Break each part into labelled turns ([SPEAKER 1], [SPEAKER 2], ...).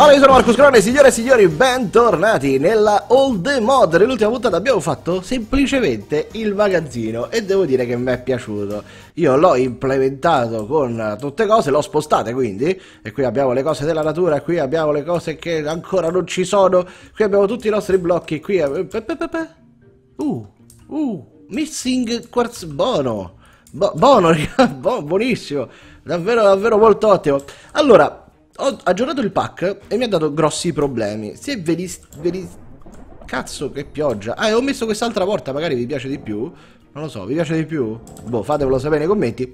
[SPEAKER 1] Allora io sono Marco Scrone, signore e signori, bentornati nella All The Mod Nell'ultima puntata abbiamo fatto semplicemente il magazzino e devo dire che mi è piaciuto Io l'ho implementato con tutte cose, l'ho spostate quindi E qui abbiamo le cose della natura, qui abbiamo le cose che ancora non ci sono Qui abbiamo tutti i nostri blocchi, qui... Eh, uh, uh, missing quartz bono Bo Bono, buonissimo, davvero davvero molto ottimo Allora, ho aggiornato il pack e mi ha dato grossi problemi. Se ve li... Ve li... Cazzo che pioggia. Ah, e ho messo quest'altra porta, magari vi piace di più. Non lo so, vi piace di più? Boh, fatevelo sapere nei commenti.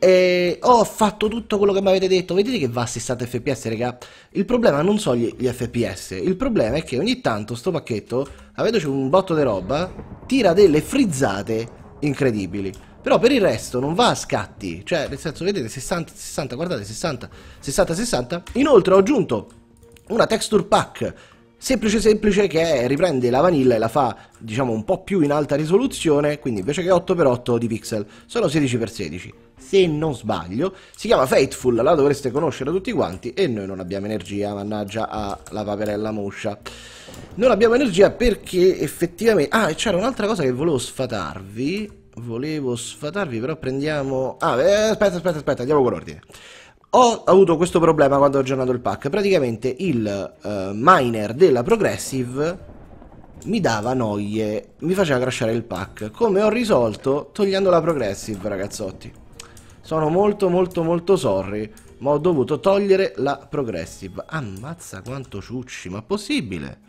[SPEAKER 1] E ho fatto tutto quello che mi avete detto. Vedete che va a 60 fps, raga? Il problema non sono gli, gli, fps. Il problema è che ogni tanto sto pacchetto, avendoci un botto di roba, tira delle frizzate incredibili. Però per il resto non va a scatti, cioè nel senso vedete 60, 60, guardate 60, 60, 60. Inoltre ho aggiunto una texture pack semplice semplice che riprende la vanilla e la fa diciamo un po' più in alta risoluzione quindi invece che 8x8 di pixel sono 16x16 se non sbaglio si chiama Fateful la dovreste conoscere tutti quanti e noi non abbiamo energia mannaggia alla paperella moscia non abbiamo energia perché effettivamente ah e c'era un'altra cosa che volevo sfatarvi volevo sfatarvi, però prendiamo... Ah, eh, aspetta, aspetta, aspetta, andiamo con l'ordine. Ho avuto questo problema quando ho aggiornato il pack. Praticamente il uh, miner della Progressive mi dava noie, mi faceva crashare il pack. Come ho risolto? Togliendo la Progressive, ragazzotti. Sono molto molto molto sorry, ma ho dovuto togliere la Progressive. Ammazza quanto ciucci, ma possibile?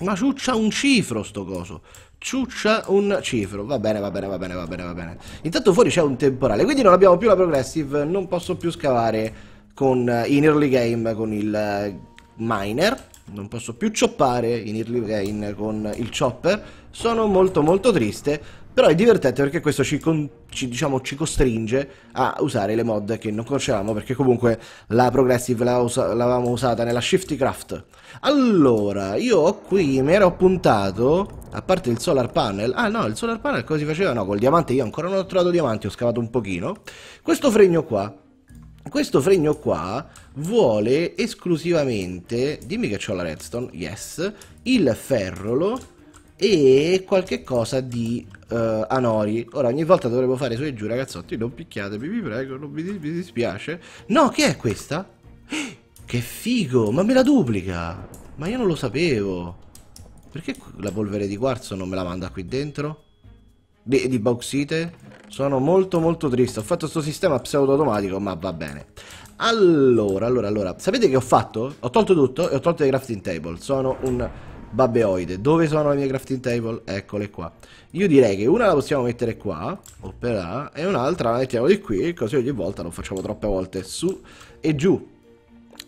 [SPEAKER 1] Ma ciuccia un cifro sto coso ciuccia un cifro. Va bene, va bene, va bene, va bene, va bene. Intanto fuori c'è un temporale, quindi non abbiamo più la progressive, non posso più scavare con, eh, in early game con il eh, miner, non posso più choppare in early game con il chopper. Sono molto molto triste. Però è divertente perché questo ci, con, ci, diciamo, ci, costringe a usare le mod che non conoscevamo, perché comunque la Progressive la usa, l'avevamo usata nella Shifty Craft. Allora, io qui mi ero puntato, a parte il solar panel, ah no, il solar panel cosa si faceva? No, col diamante io ancora non ho trovato diamanti, ho scavato un pochino. Questo fregno qua, questo fregno qua vuole esclusivamente, dimmi che ho la redstone, yes, il ferrolo e qualche cosa di uh, Anori. Ora ogni volta dovremmo fare su e giù, ragazzotti, non picchiatevi, vi prego, non mi, mi dispiace. No, che è questa? che figo, ma me la duplica! Ma io non lo sapevo. Perché la polvere di quarzo non me la manda qui dentro? Di, di bauxite? Sono molto molto triste, ho fatto questo sistema pseudo-automatico, ma va bene. Allora, allora, allora, sapete che ho fatto? Ho tolto tutto e ho tolto le crafting table, sono un babbeoide. Dove sono le mie crafting table? Eccole qua. Io direi che una la possiamo mettere qua, opera, e un'altra la mettiamo di qui, così ogni volta non facciamo troppe volte su e giù.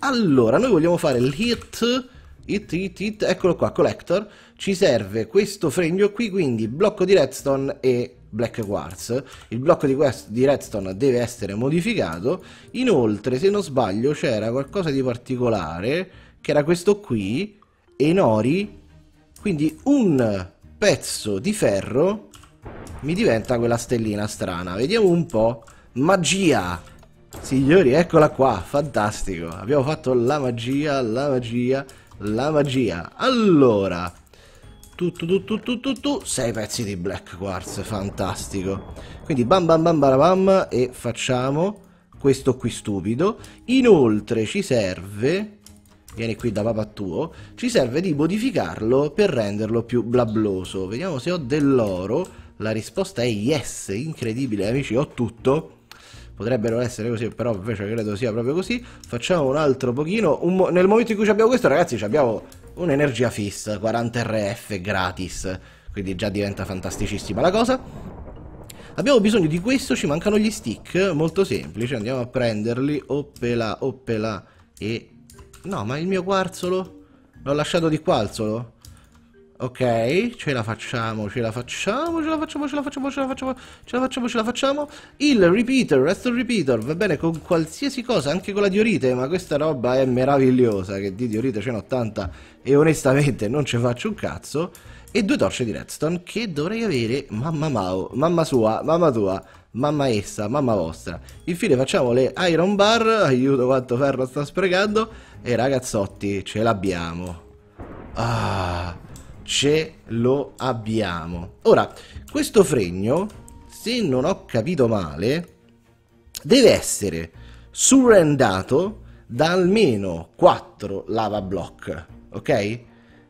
[SPEAKER 1] Allora, noi vogliamo fare l'hit, hit, hit, hit, eccolo qua, collector. Ci serve questo fregno qui, quindi blocco di redstone e Black Quartz. Il blocco di, quest- di Redstone deve essere modificato. Inoltre, se non sbaglio, c'era qualcosa di particolare che era questo qui e nori, quindi un pezzo di ferro mi diventa quella stellina strana. Vediamo un po'. Magia! Signori, eccola qua, fantastico. Abbiamo fatto la magia, la magia, la magia. Allora, tu tu tu tu tu tu tu, sei pezzi di Black Quartz, fantastico. Quindi bam bam bam bam e facciamo questo qui stupido. Inoltre ci serve viene qui da papà tuo, ci serve di modificarlo per renderlo più blabloso. Vediamo se ho dell'oro. La risposta è yes, incredibile amici, ho tutto. Potrebbe non essere così, però invece credo sia proprio così. Facciamo un altro pochino. Un mo nel momento in cui abbiamo questo, ragazzi, abbiamo un'energia fissa, 40 RF gratis. Quindi già diventa fantasticissima la cosa. Abbiamo bisogno di questo, ci mancano gli stick, molto semplice. Andiamo a prenderli, oppela, oppela e No, ma il mio quarzolo? L'ho lasciato di qua quarzolo? Ok, ce la facciamo, ce la facciamo, ce la facciamo, ce la facciamo, ce la facciamo, ce la facciamo, ce la facciamo. Il repeater, resto repeater, va bene con qualsiasi cosa, anche con la diorite, ma questa roba è meravigliosa, che di diorite ce n'ho tanta e onestamente non ce faccio un cazzo. E due torce di redstone che dovrei avere, mamma mao, mamma sua, mamma tua, mamma essa, mamma vostra. Infine facciamo le iron bar, aiuto quanto ferro sta sprecando, e ragazzotti ce l'abbiamo. Ah, ce lo abbiamo. Ora, questo fregno, se non ho capito male, deve essere surrendato da almeno 4 lava block, ok?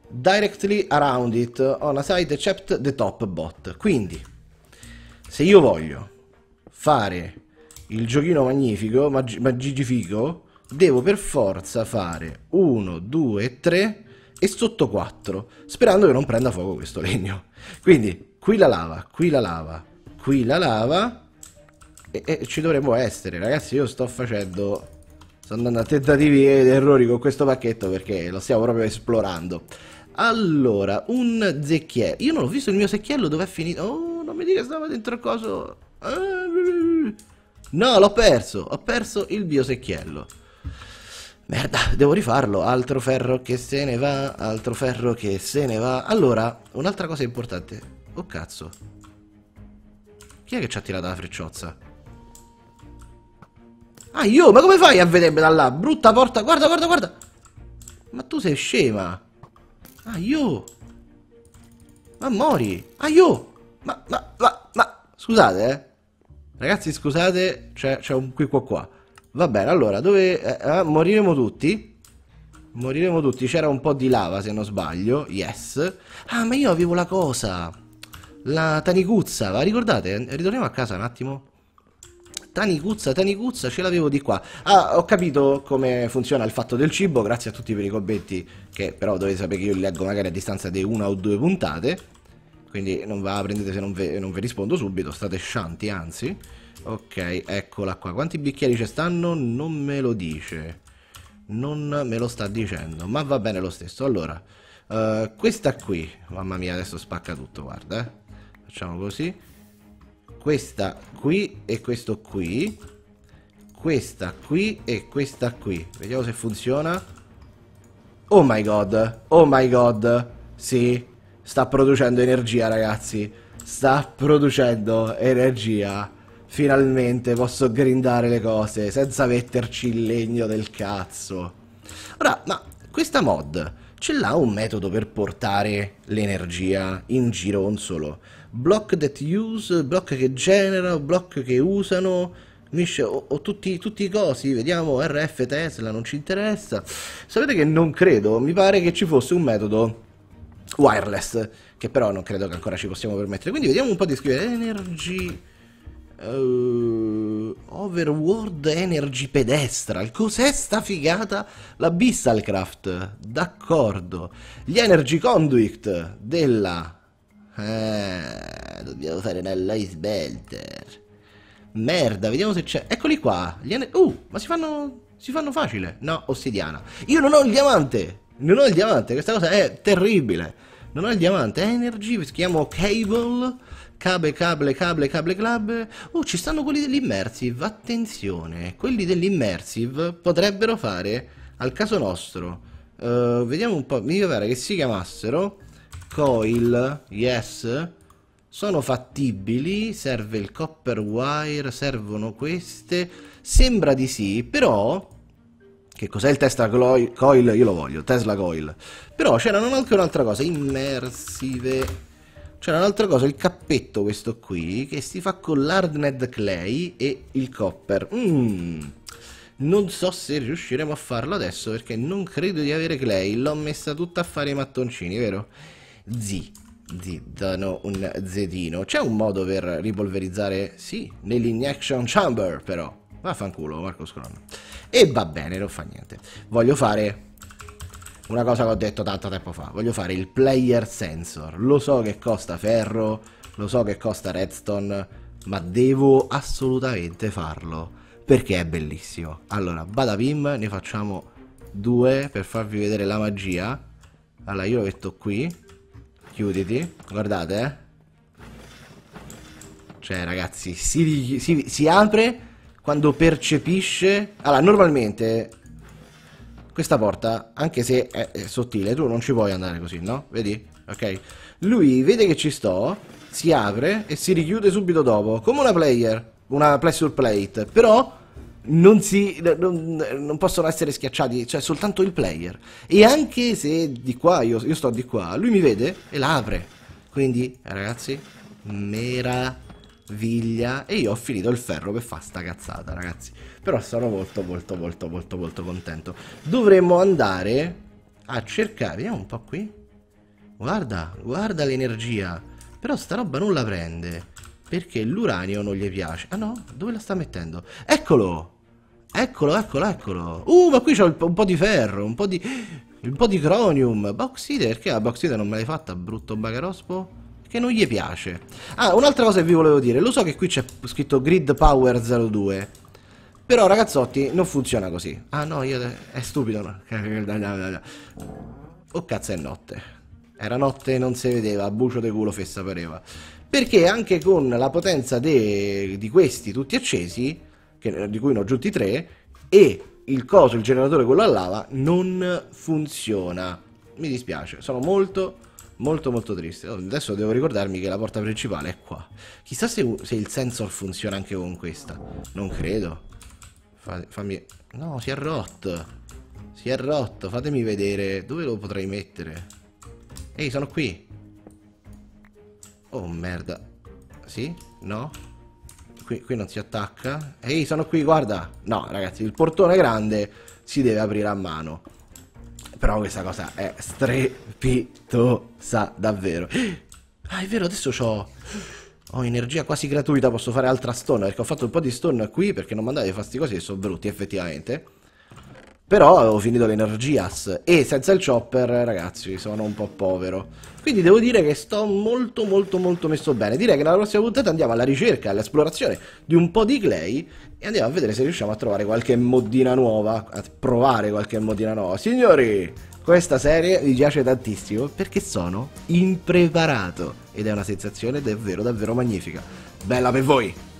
[SPEAKER 1] Directly around it on a side except the top bot. Quindi, se io voglio fare il giochino magnifico, mag magigifico, devo per forza fare 1, 2, 3 e sotto 4, sperando che non prenda fuoco questo legno. Quindi, qui la lava, qui la lava, qui la lava, e, e ci dovremmo essere. Ragazzi, io sto facendo... Sto andando a tentativi ed errori con questo pacchetto perché lo stiamo proprio esplorando. Allora, un zecchiello. Io non ho visto il mio secchiello, è finito? Oh, non mi dica che stava dentro il coso. Ah. Mm. No, l'ho perso. Ho perso il biosecchiello. Merda, devo rifarlo. Altro ferro che se ne va. Altro ferro che se ne va. Allora, un'altra cosa importante. Oh cazzo. Chi è che ci ha tirato la frecciozza? Ah, io? Ma come fai a vedermi da là? Brutta porta. Guarda, guarda, guarda. Ma tu sei scema. Ah, io. Ma mori. Ah, io. Ma, ma, ma, ma. Scusate, eh. Ragazzi, scusate, c'è, un qui qua qua. Va bene, allora, dove... Eh, eh, moriremo tutti? Moriremo tutti. C'era un po' di lava, se non sbaglio. Yes. Ah, ma io avevo la cosa. La tanicuzza. La ricordate? Ritorniamo a casa un attimo. Tanicuzza, tanicuzza, ce l'avevo di qua. Ah, ho capito come funziona il fatto del cibo. Grazie a tutti per i commenti, che però dovete sapere che io li leggo magari a distanza di una o due puntate. Quindi non va, prendete se non, ve, non vi rispondo subito, state scianti anzi. Ok, eccola qua. Quanti bicchieri ci stanno? Non me lo dice. Non me lo sta dicendo, ma va bene lo stesso. Allora, uh, questa qui, mamma mia, adesso spacca tutto, guarda. Eh. Facciamo così. Questa qui e questo qui. Questa qui e questa qui. Vediamo se funziona. Oh my god, oh my god, sì, sta producendo energia, ragazzi. Sta producendo energia. Finalmente posso grindare le cose senza metterci il legno del cazzo. Ora, ma questa mod ce l'ha un metodo per portare l'energia in gironzolo. Block that use, block che genera, block che usano, o, o, tutti, tutti i cosi, vediamo RF Tesla, non ci interessa. Sapete che non credo, mi pare che ci fosse un metodo wireless, che però non credo che ancora ci possiamo permettere. Quindi vediamo un po' di scrivere Energy... Uh, Overworld Energy Pedestral. Cos'è sta figata? La L'Abyssalcraft. D'accordo. Gli Energy Conduit della... Ah, dobbiamo fare un'alloy belter. Merda, vediamo se c'è... Eccoli qua. Gli ener- uh, ma si fanno... Si fanno facile. No, ossidiana. Io non ho il diamante. Non ho il diamante, questa cosa è terribile. Non ho il diamante, è energy, si chiama cable, cable, cable, cable, cable, club. Oh, ci stanno quelli dell'immersive, attenzione. Quelli dell'immersive potrebbero fare, al caso nostro, uh, vediamo un po', mi pare che si chiamassero coil, yes, sono fattibili, serve il copper wire, servono queste, sembra di sì, però che cos'è il Tesla Coil? Io lo voglio, Tesla Coil. Però c'erano anche un'altra cosa, immersive. C'era un'altra cosa, il cappetto questo qui, che si fa con l'Hardened Clay e il Copper. Mm. Non so se riusciremo a farlo adesso, perché non credo di avere Clay. L'ho messa tutta a fare i mattoncini, vero? Zi, zi, danno un zedino. C'è un modo per ripolverizzare? Sì, nell'Injection Chamber, però. Vaffanculo, Marco Scron. E va bene, non fa niente. Voglio fare una cosa che ho detto tanto tempo fa. Voglio fare il player sensor. Lo so che costa ferro, lo so che costa redstone, ma devo assolutamente farlo. Perché è bellissimo. Allora, bada badabim, ne facciamo due per farvi vedere la magia. Allora, io lo metto qui. Chiuditi. Guardate, eh. Cioè, ragazzi, si, si, si apre quando percepisce... Allora, normalmente questa porta, anche se è, è sottile, tu non ci puoi andare così, no? Vedi? Ok? Lui vede che ci sto, si apre e si richiude subito dopo, come una player, una plexure plate, però... Non, si, non, non, possono essere schiacciati, cioè soltanto il player. E anche se di qua, io, io sto di qua, lui mi vede e la apre. Quindi, ragazzi, meraviglioso Viglia e io ho finito il ferro per fare sta cazzata ragazzi però sono molto molto molto molto molto contento dovremmo andare a cercare vediamo un po' qui guarda guarda l'energia però sta roba non la prende perché l'uranio non gli piace ah no dove la sta mettendo eccolo eccolo eccolo eccolo uh ma qui c'ho un po' di ferro un po' di un po' di cronium bauxite perché la bauxite non me l'hai fatta brutto bagarospo che non gli piace. Ah, un'altra cosa che vi volevo dire. Lo so che qui c'è scritto Grid Power 02. Però, ragazzotti, non funziona così. Ah, no, io... È stupido, no? Oh, cazzo, è notte. Era notte e non si vedeva. Bucio de culo, fessa pareva. Perché anche con la potenza de... di questi tutti accesi, che... di cui ne ho giunti tre, e il coso, il generatore quello a lava, non funziona. Mi dispiace, sono molto Molto molto triste. Adesso devo ricordarmi che la porta principale è qua. Chissà se, se il sensor funziona anche con questa. Non credo. Fa, fammi... No, si è rotto. Si è rotto. Fatemi vedere dove lo potrei mettere. Ehi, sono qui. Oh, merda. Sì? No? Qui, qui non si attacca. Ehi, sono qui, guarda. No, ragazzi, il portone grande si deve aprire a mano. Però questa cosa è strepitosa, davvero. Ah, è vero, adesso ho... Ho energia quasi gratuita, posso fare altra stone, perché ho fatto un po' di stone qui, perché non mandate a questi cosi che sono brutti, effettivamente. Però ho finito le Energias e senza il chopper, ragazzi, sono un po' povero. Quindi devo dire che sto molto molto molto messo bene. Direi che nella prossima puntata andiamo alla ricerca, all'esplorazione di un po' di clay e andiamo a vedere se riusciamo a trovare qualche modina nuova, a provare qualche modina nuova. Signori, questa serie mi piace tantissimo perché sono impreparato ed è una sensazione davvero davvero magnifica. Bella per voi!